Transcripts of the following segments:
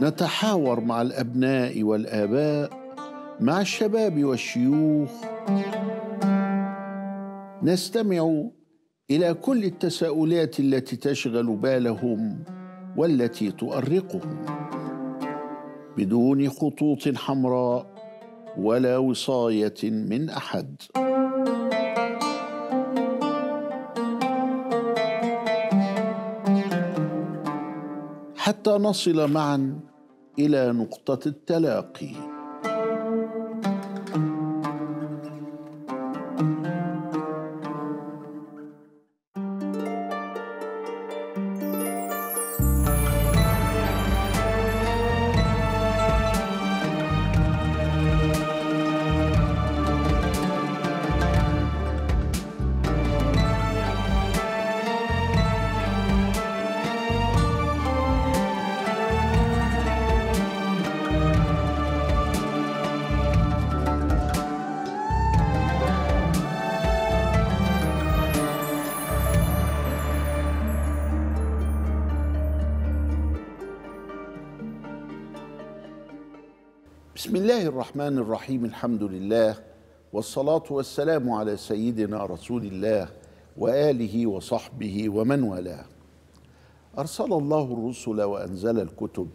نتحاور مع الابناء والاباء مع الشباب والشيوخ نستمع الى كل التساؤلات التي تشغل بالهم والتي تؤرقهم بدون خطوط حمراء ولا وصايه من احد حتى نصل معا الى نقطه التلاقي بسم الله الرحمن الرحيم الحمد لله والصلاة والسلام على سيدنا رسول الله وآله وصحبه ومن والاه أرسل الله الرسل وأنزل الكتب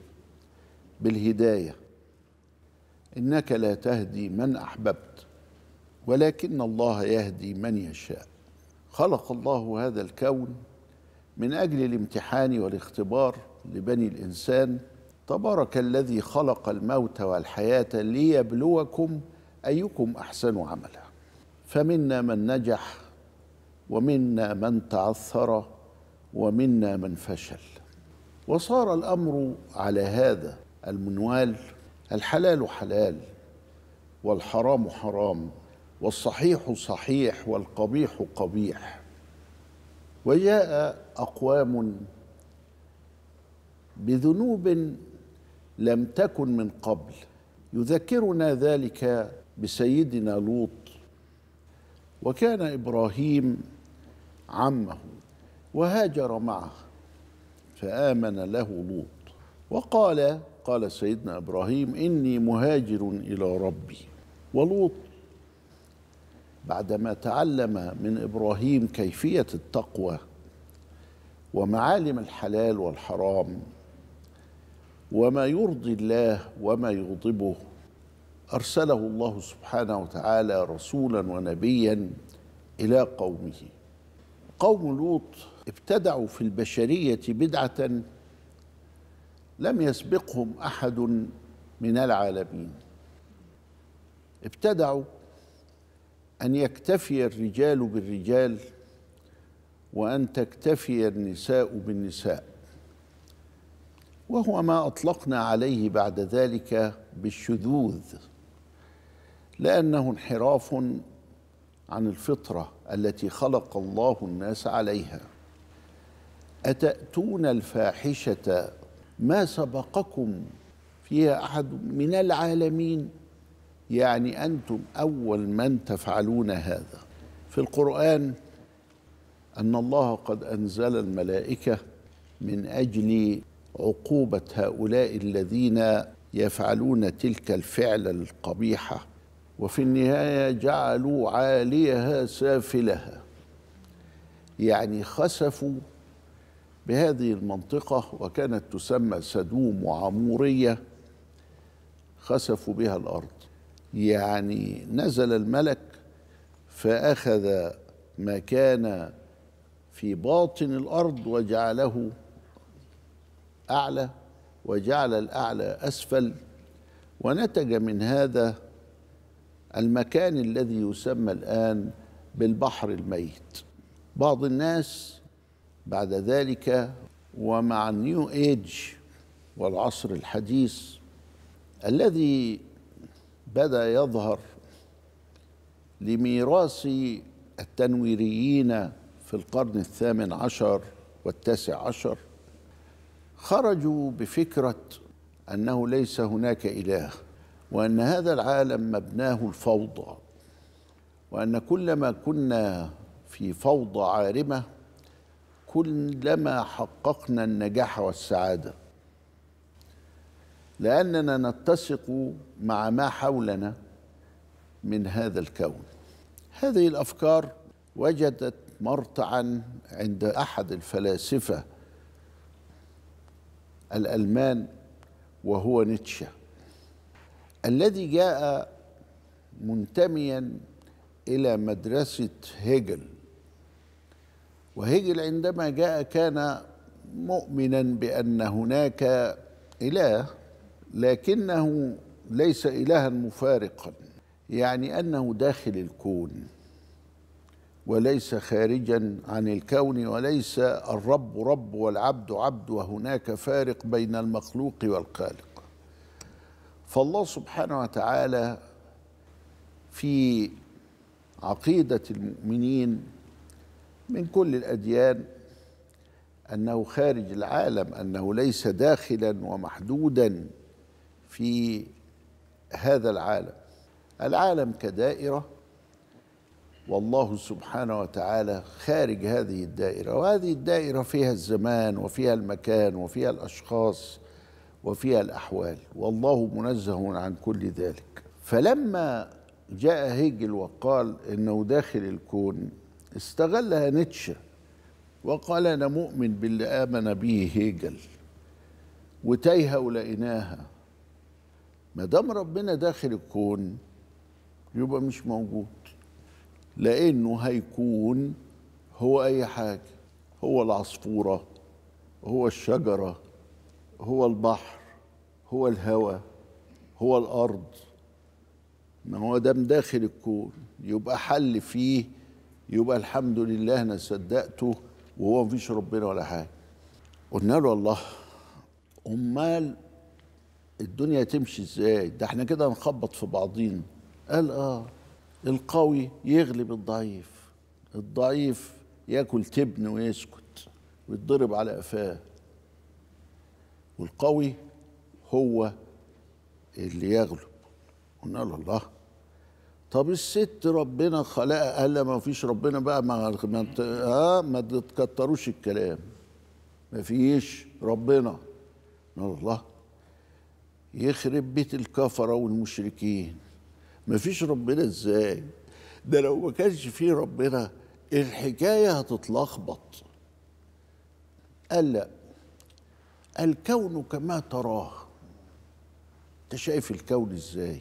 بالهداية إنك لا تهدي من أحببت ولكن الله يهدي من يشاء خلق الله هذا الكون من أجل الامتحان والاختبار لبني الإنسان تبارك الذي خلق الموت والحياة ليبلوكم أيكم أحسن عملا فمنا من نجح ومنا من تعثر ومنا من فشل وصار الأمر على هذا المنوال الحلال حلال والحرام حرام والصحيح صحيح والقبيح قبيح وجاء أقوام بذنوب لم تكن من قبل يذكرنا ذلك بسيدنا لوط وكان ابراهيم عمه وهاجر معه فامن له لوط وقال قال سيدنا ابراهيم اني مهاجر الى ربي ولوط بعدما تعلم من ابراهيم كيفيه التقوى ومعالم الحلال والحرام وما يرضي الله وما يغضبه ارسله الله سبحانه وتعالى رسولا ونبيا الى قومه قوم لوط ابتدعوا في البشريه بدعه لم يسبقهم احد من العالمين ابتدعوا ان يكتفي الرجال بالرجال وان تكتفي النساء بالنساء وهو ما اطلقنا عليه بعد ذلك بالشذوذ لانه انحراف عن الفطره التي خلق الله الناس عليها اتاتون الفاحشه ما سبقكم فيها احد من العالمين يعني انتم اول من تفعلون هذا في القران ان الله قد انزل الملائكه من اجل عقوبه هؤلاء الذين يفعلون تلك الفعل القبيحه وفي النهايه جعلوا عاليها سافلها يعني خسفوا بهذه المنطقه وكانت تسمى سدوم وعموريه خسفوا بها الارض يعني نزل الملك فاخذ ما كان في باطن الارض وجعله أعلى وجعل الأعلى أسفل ونتج من هذا المكان الذي يسمى الآن بالبحر الميت بعض الناس بعد ذلك ومع النيو ايج والعصر الحديث الذي بدا يظهر لميراث التنويريين في القرن الثامن عشر والتاسع عشر خرجوا بفكره انه ليس هناك اله وان هذا العالم مبناه الفوضى وان كلما كنا في فوضى عارمه كلما حققنا النجاح والسعاده لاننا نتسق مع ما حولنا من هذا الكون هذه الافكار وجدت مرتعا عند احد الفلاسفه الألمان وهو نيتشه الذي جاء منتميا إلى مدرسة هيجل وهيجل عندما جاء كان مؤمنا بأن هناك إله لكنه ليس إلها مفارقا يعني أنه داخل الكون وليس خارجا عن الكون وليس الرب رب والعبد عبد وهناك فارق بين المخلوق والخالق فالله سبحانه وتعالى في عقيده المؤمنين من كل الاديان انه خارج العالم انه ليس داخلا ومحدودا في هذا العالم العالم كدائره والله سبحانه وتعالى خارج هذه الدائره وهذه الدائره فيها الزمان وفيها المكان وفيها الاشخاص وفيها الاحوال والله منزه عن كل ذلك فلما جاء هيجل وقال انه داخل الكون استغلها نيتشه وقال انا مؤمن باللي امن به هيجل وتايهه ولقيناها ما دام ربنا داخل الكون يبقى مش موجود لانه هيكون هو اي حاجه هو العصفوره هو الشجره هو البحر هو الهواء هو الارض ما هو ده داخل الكون يبقى حل فيه يبقى الحمد لله انا صدقته وهو مفيش ربنا ولا حاجه قلنا له الله امال الدنيا تمشي ازاي ده احنا كده هنخبط في بعضين قال اه القوي يغلب الضعيف الضعيف ياكل تبن ويسكت ويتضرب على قفاه والقوي هو اللي يغلب قلنا له الله طب الست ربنا خلقها قال ما فيش ربنا بقى ما ما ها آه، ما تكتروش الكلام ما فيش ربنا قلنا له الله يخرب بيت الكفره والمشركين مفيش ربنا ازاي ده لو ما كانش فيه ربنا الحكايه هتتلخبط قال لا الكون كما تراه انت شايف الكون ازاي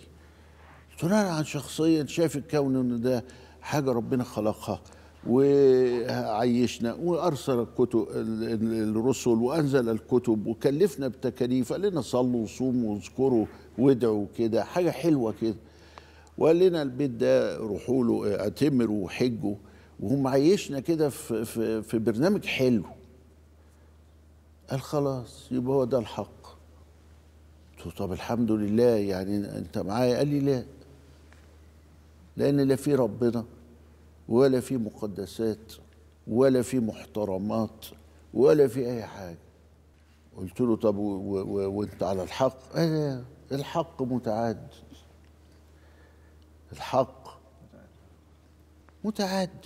بناء عن شخصيا شايف الكون ان ده حاجه ربنا خلقها وعيشنا وارسل الكتب الرسل وانزل الكتب وكلفنا بتكاليف قال لنا صلوا وصوموا واذكروا وادعوا كده حاجه حلوه كده وقال لنا البيت ده روحوا له آه، اعتمروا وحجوا وهم عيشنا كده في, في, في برنامج حلو قال خلاص يبقى هو ده الحق قلت طب الحمد لله يعني انت معايا قال لي لا لان لا في ربنا ولا في مقدسات ولا في محترمات ولا في اي حاجه قلت له طب وانت على الحق آه الحق متعد الحق متعدد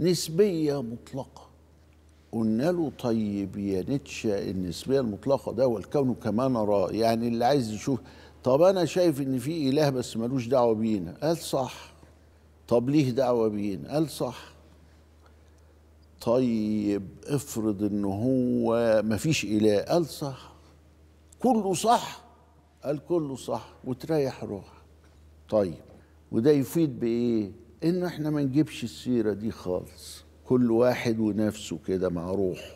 نسبية مطلقة قلنا له طيب يا نيتشه النسبية المطلقة ده والكون كما نرى يعني اللي عايز يشوف طب أنا شايف إن في إله بس ملوش دعوة بينا قال صح طب ليه دعوة بينا قال صح طيب افرض إن هو مفيش إله قال صح كله صح قال كله صح وتريح روحك طيب وده يفيد بايه انه احنا ما نجيبش السيره دي خالص كل واحد ونفسه كده مع روحه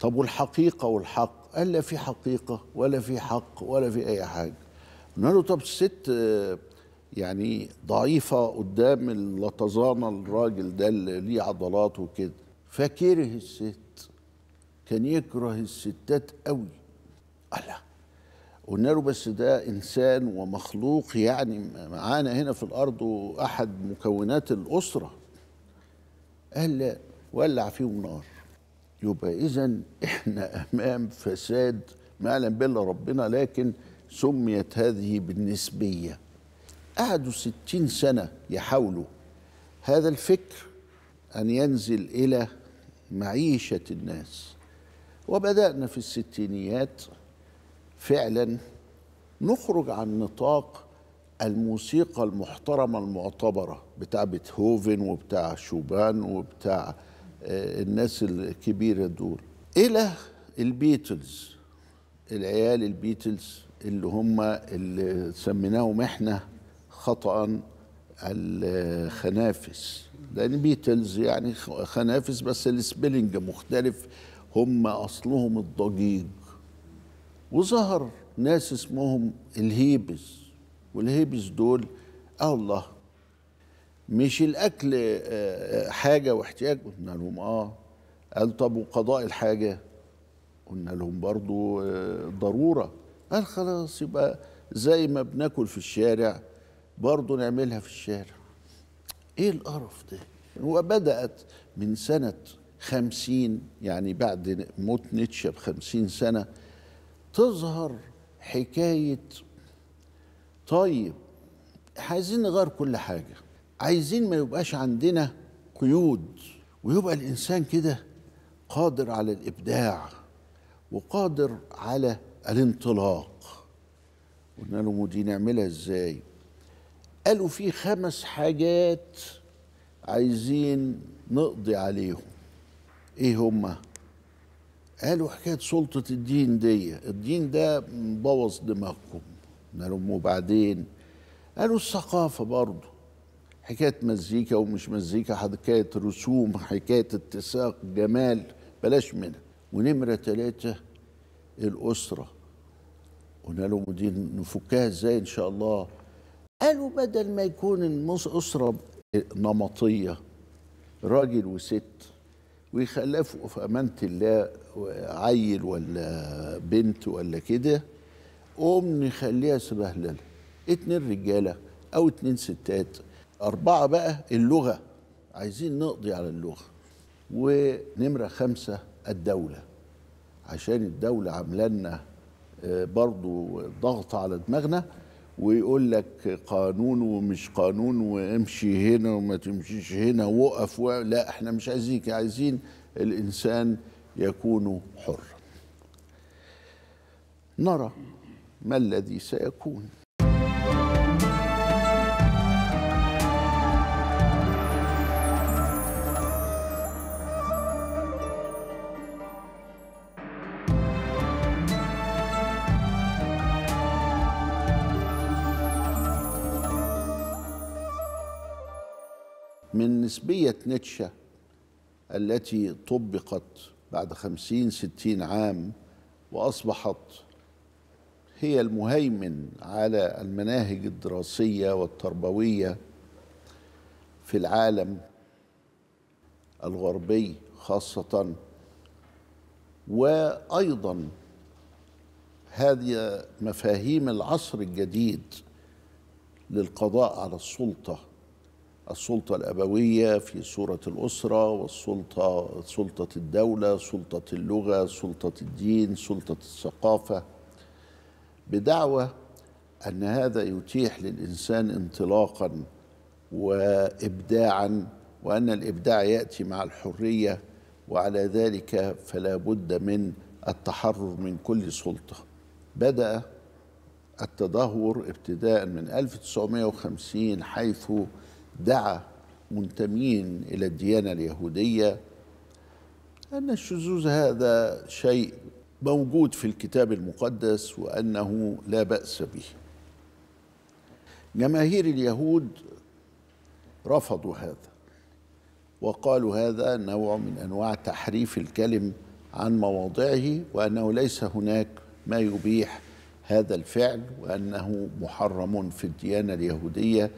طب والحقيقه والحق قال لا في حقيقه ولا في حق ولا في اي حاجه قلنا له طب الست يعني ضعيفه قدام اللطزانه الراجل ده اللي ليه عضلات وكده فكره الست كان يكره الستات قوي الله قلنا له بس ده انسان ومخلوق يعني معانا هنا في الارض واحد مكونات الاسره قال لا ولع فيهم نار يبقى اذا احنا امام فساد ما اعلم بلا ربنا لكن سميت هذه بالنسبيه قعدوا ستين سنه يحاولوا هذا الفكر ان ينزل الى معيشه الناس وبدانا في الستينيات فعلا نخرج عن نطاق الموسيقى المحترمة المعتبرة بتاع بيتهوفن وبتاع شوبان وبتاع آه، الناس الكبيرة دول إلى البيتلز العيال البيتلز اللي هم اللي سميناهم احنا خطأ الخنافس لأن بيتلز يعني خنافس بس السبيلنج مختلف هم أصلهم الضجيج وظهر ناس اسمهم الهيبز والهيبز دول اه الله مش الاكل آه، آه، حاجه واحتياج قلنا لهم اه قال طب وقضاء الحاجه قلنا لهم برضو آه، ضروره قال خلاص يبقى زي ما بناكل في الشارع برضو نعملها في الشارع ايه القرف ده وبدات من سنه خمسين يعني بعد موت نيتشه بخمسين سنه تظهر حكايه طيب عايزين نغير كل حاجه عايزين ما يبقاش عندنا قيود ويبقى الانسان كده قادر على الابداع وقادر على الانطلاق قلنا لهم ودي نعملها ازاي قالوا في خمس حاجات عايزين نقضي عليهم ايه هما قالوا حكايه سلطه الدين دي الدين ده بوظ دماغكم قالوا وبعدين قالوا الثقافه برضه حكايه مزيكا ومش مزيكا حكايه رسوم حكايه اتساق جمال بلاش منها ونمره ثلاثه الاسره قلنا لهم دي نفكها ازاي ان شاء الله قالوا بدل ما يكون الاسره نمطيه راجل وست ويخلفوا في امانه الله عيل ولا بنت ولا كده قوم نخليها سبهلله اتنين رجاله او اتنين ستات اربعه بقى اللغه عايزين نقضي على اللغه ونمره خمسه الدوله عشان الدوله عامله لنا آه، برضو ضغط على دماغنا ويقول لك قانون ومش قانون وامشي هنا وما تمشيش هنا وقف و... لا احنا مش عايزينك عايزين الانسان يكون حرا نرى ما الذي سيكون نسبية نيتشه التي طبقت بعد خمسين ستين عام وأصبحت هي المهيمن على المناهج الدراسية والتربوية في العالم الغربي خاصة وأيضا هذه مفاهيم العصر الجديد للقضاء على السلطه السلطة الأبوية في صورة الأسرة والسلطة سلطة الدولة سلطة اللغة سلطة الدين سلطة الثقافة بدعوة أن هذا يتيح للإنسان انطلاقا وإبداعا وأن الإبداع يأتي مع الحرية وعلى ذلك فلا بد من التحرر من كل سلطة بدأ التدهور ابتداء من 1950 حيث دعا منتمين إلى الديانة اليهودية أن الشذوذ هذا شيء موجود في الكتاب المقدس وأنه لا بأس به جماهير اليهود رفضوا هذا وقالوا هذا نوع من أنواع تحريف الكلم عن مواضعه وأنه ليس هناك ما يبيح هذا الفعل وأنه محرم في الديانة اليهودية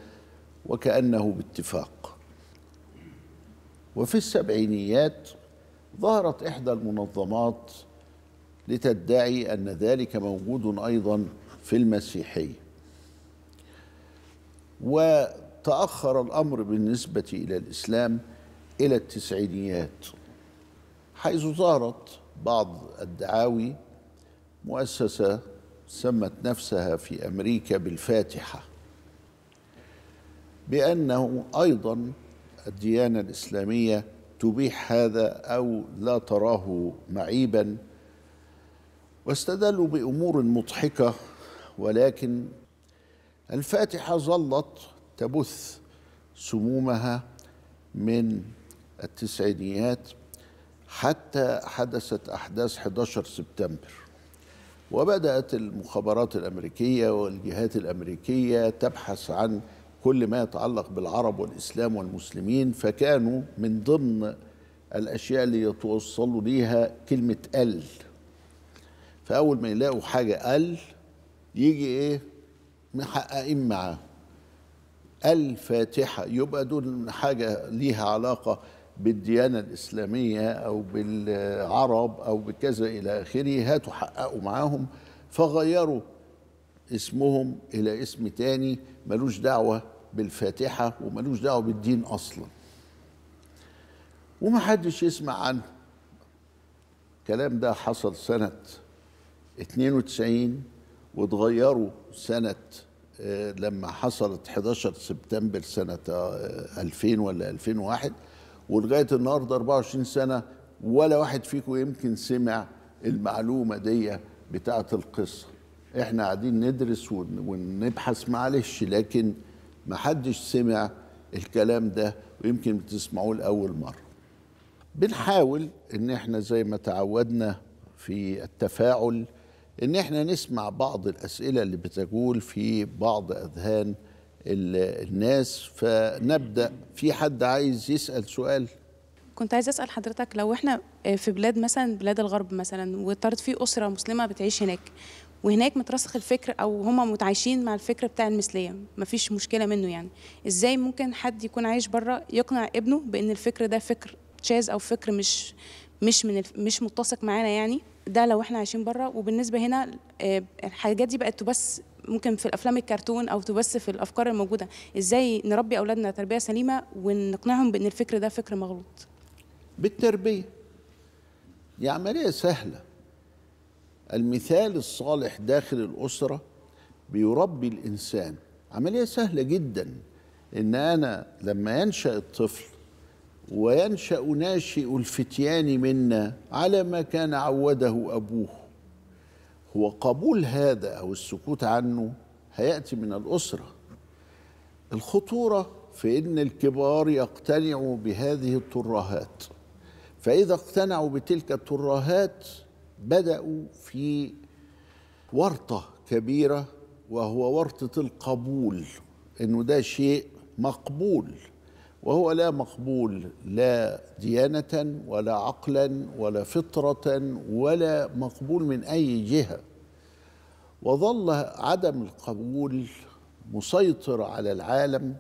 وكأنه باتفاق وفي السبعينيات ظهرت إحدى المنظمات لتدعي أن ذلك موجود أيضا في المسيحية وتأخر الأمر بالنسبة إلى الإسلام إلى التسعينيات حيث ظهرت بعض الدعاوي مؤسسة سمت نفسها في أمريكا بالفاتحة بأنه أيضا الديانة الإسلامية تبيح هذا أو لا تراه معيبا واستدلوا بأمور مضحكة ولكن الفاتحة ظلت تبث سمومها من التسعينيات حتى حدثت أحداث 11 سبتمبر وبدأت المخابرات الأمريكية والجهات الأمريكية تبحث عن كل ما يتعلق بالعرب والإسلام والمسلمين فكانوا من ضمن الأشياء اللي يتوصلوا ليها كلمة ال فأول ما يلاقوا حاجة ال يجي إيه محققين معاه الفاتحة يبقى دول حاجة ليها علاقة بالديانة الإسلامية أو بالعرب أو بكذا إلى آخره هاتوا حققوا معاهم فغيروا اسمهم الى اسم تاني ملوش دعوه بالفاتحه وملوش دعوه بالدين اصلا ومحدش يسمع عنه الكلام ده حصل سنه 92 واتغيروا سنه آه، لما حصلت 11 سبتمبر سنة 2000 آه، ولا 2001 ولغاية النهاردة 24 سنة ولا واحد فيكم يمكن سمع المعلومة دي بتاعة القصة احنا قاعدين ندرس ونبحث معلش لكن ما حدش سمع الكلام ده ويمكن بتسمعوه لاول مره بنحاول ان احنا زي ما تعودنا في التفاعل ان احنا نسمع بعض الاسئله اللي بتجول في بعض اذهان الناس فنبدا في حد عايز يسال سؤال كنت عايز اسال حضرتك لو احنا آه، في بلاد مثلا بلاد الغرب مثلا واضطرت في اسره مسلمه بتعيش هناك وهناك مترسخ الفكر او هم متعايشين مع الفكر بتاع المثليه مفيش مشكله منه يعني ازاي ممكن حد يكون عايش بره يقنع ابنه بان الفكر ده فكر تشاز او فكر مش مش من الف... مش متسق معانا يعني ده لو احنا عايشين بره وبالنسبه هنا آه، الحاجات دي بقت تبث ممكن في الافلام الكرتون او تبث في الافكار الموجوده ازاي نربي اولادنا تربيه سليمه ونقنعهم بان الفكر ده فكر مغلوط بالتربيه دي عمليه سهله المثال الصالح داخل الأسرة بيربي الإنسان عملية سهلة جدا إن أنا لما ينشأ الطفل وينشأ ناشئ الفتيان منا على ما كان عوده أبوه هو قبول هذا أو السكوت عنه هيأتي من الأسرة الخطورة في أن الكبار يقتنعوا بهذه الترهات فإذا اقتنعوا بتلك الترهات بدأوا في ورطة كبيرة وهو ورطة القبول إنه ده شيء مقبول وهو لا مقبول لا ديانة ولا عقلا ولا فطرة ولا مقبول من أي جهة وظل عدم القبول مسيطر على العالم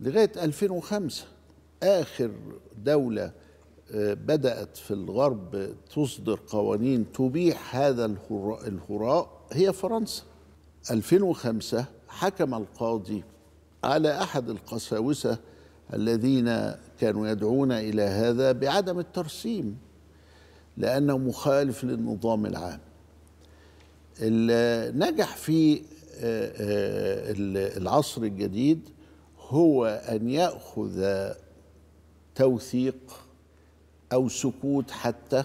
لغاية 2005 آخر دولة بدأت في الغرب تصدر قوانين تبيح هذا الهراء هي فرنسا 2005 حكم القاضي على أحد القساوسة الذين كانوا يدعون إلى هذا بعدم الترسيم لأنه مخالف للنظام العام اللي نجح في آه، آه، العصر الجديد هو أن يأخذ توثيق أو سكوت حتى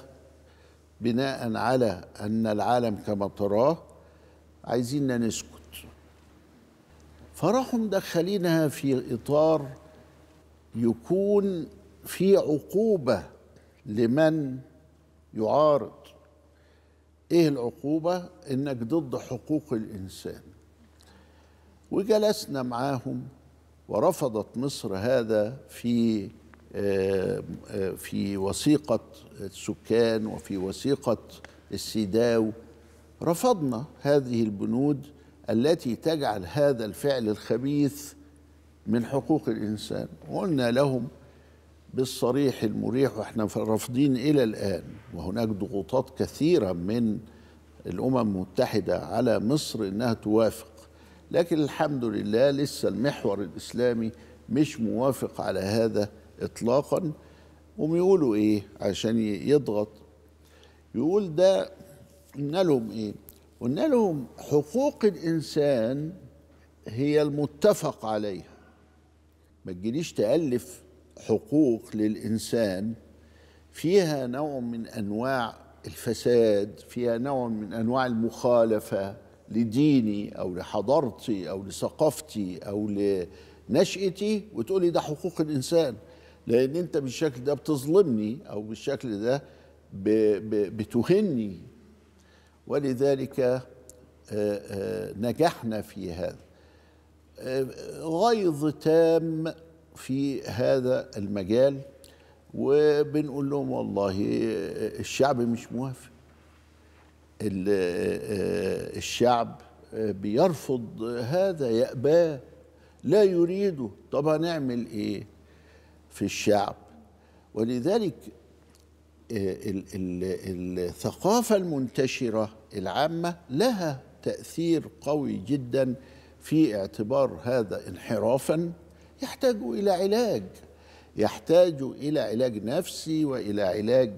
بناء على أن العالم كما تراه عايزيننا نسكت فراحوا مدخلينها في إطار يكون في عقوبة لمن يعارض ايه العقوبة انك ضد حقوق الانسان وجلسنا معاهم ورفضت مصر هذا في آه، آه، في وثيقة السكان وفي وثيقة السيداو رفضنا هذه البنود التي تجعل هذا الفعل الخبيث من حقوق الإنسان وقلنا لهم بالصريح المريح واحنا رافضين إلى الآن وهناك ضغوطات كثيرة من الأمم المتحدة على مصر إنها توافق لكن الحمد لله لسه المحور الإسلامي مش موافق على هذا إطلاقا وبيقولوا إيه عشان يضغط يقول ده قلنا لهم إيه قلنا لهم حقوق الإنسان هي المتفق عليها ما تجيليش تألف حقوق للإنسان فيها نوع من أنواع الفساد فيها نوع من أنواع المخالفة لديني أو لحضارتي أو لثقافتي أو لنشأتي وتقولي ده حقوق الإنسان لان انت بالشكل ده بتظلمني او بالشكل ده بتهني ولذلك آه، آه، نجحنا في هذا آه، غيظ تام في هذا المجال وبنقول لهم والله الشعب مش موافق الشعب بيرفض هذا يأباه لا يريده طب هنعمل ايه في الشعب ولذلك آه، الثقافة المنتشرة العامة لها تأثير قوي جدا في اعتبار هذا انحرافا يحتاج إلى علاج يحتاج إلى علاج نفسي وإلى علاج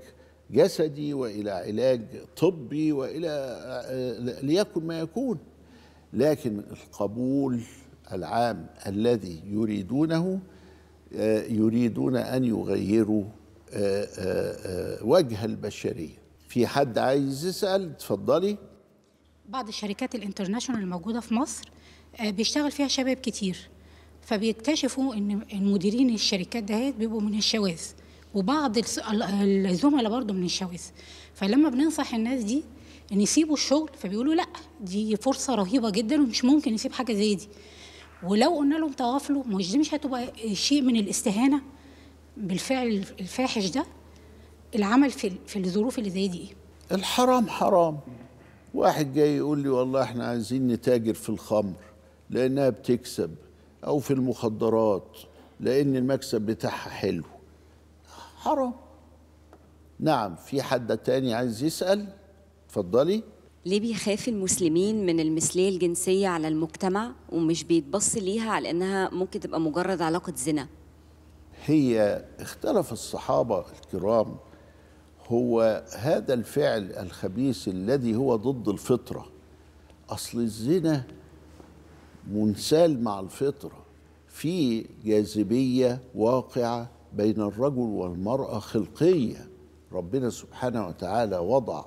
جسدي وإلى علاج طبي وإلى آه، آه، ليكن ما يكون لكن القبول العام الذي يريدونه يريدون أن يغيروا آه، آه، آه، وجه البشرية في حد عايز يسأل اتفضلي بعض الشركات الانترناشونال الموجودة في مصر بيشتغل فيها شباب كتير فبيكتشفوا ان المديرين الشركات دهيت بيبقوا من الشواذ وبعض الزملاء برضه من الشواذ فلما بننصح الناس دي ان يسيبوا الشغل فبيقولوا لا دي فرصه رهيبه جدا ومش ممكن نسيب حاجه زي دي ولو قلنا لهم تغافلوا مش دي مش هتبقى شيء من الاستهانه بالفعل الفاحش ده العمل في في الظروف اللي زي دي ايه؟ الحرام حرام واحد جاي يقول لي والله احنا عايزين نتاجر في الخمر لانها بتكسب او في المخدرات لان المكسب بتاعها حلو حرام نعم في حد تاني عايز يسال اتفضلي ليه بيخاف المسلمين من المثليه الجنسيه على المجتمع ومش بيتبص ليها على انها ممكن تبقى مجرد علاقه زنا هي اختلف الصحابه الكرام هو هذا الفعل الخبيث الذي هو ضد الفطره اصل الزنا منسال مع الفطره في جاذبيه واقعه بين الرجل والمراه خلقيه ربنا سبحانه وتعالى وضع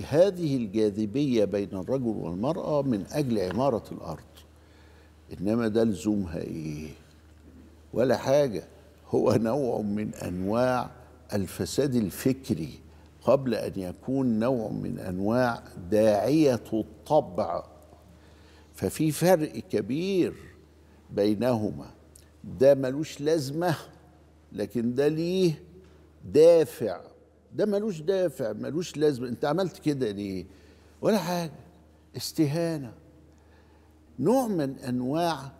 هذه الجاذبية بين الرجل والمرأة من أجل عمارة الأرض إنما ده لزومها إيه ولا حاجة هو نوع من أنواع الفساد الفكري قبل أن يكون نوع من أنواع داعية الطبع ففي فرق كبير بينهما ده ملوش لازمة لكن ده ليه دافع ده ملوش دافع ملوش لازمه انت عملت كده ليه ولا حاجه استهانه نوع من انواع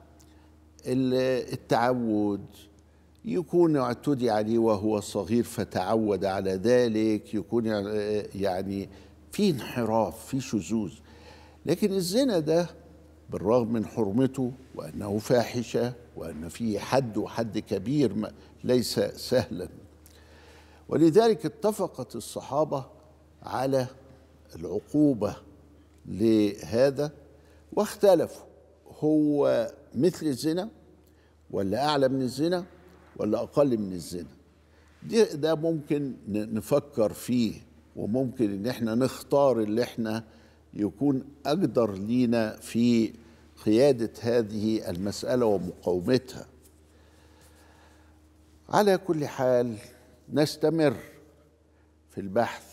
التعود يكون اعتدي عليه وهو صغير فتعود على ذلك يكون يعني في انحراف في شذوذ لكن الزنا ده بالرغم من حرمته وانه فاحشه وان فيه حد وحد كبير ليس سهلا ولذلك اتفقت الصحابه على العقوبه لهذا واختلفوا هو مثل الزنا ولا اعلى من الزنا ولا اقل من الزنا ده, ده ممكن نفكر فيه وممكن ان احنا نختار اللي احنا يكون اقدر لينا في قياده هذه المساله ومقاومتها على كل حال نستمر في البحث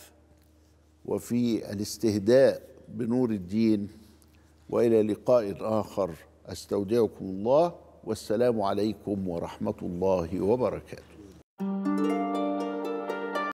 وفي الاستهداء بنور الدين والى لقاء اخر استودعكم الله والسلام عليكم ورحمه الله وبركاته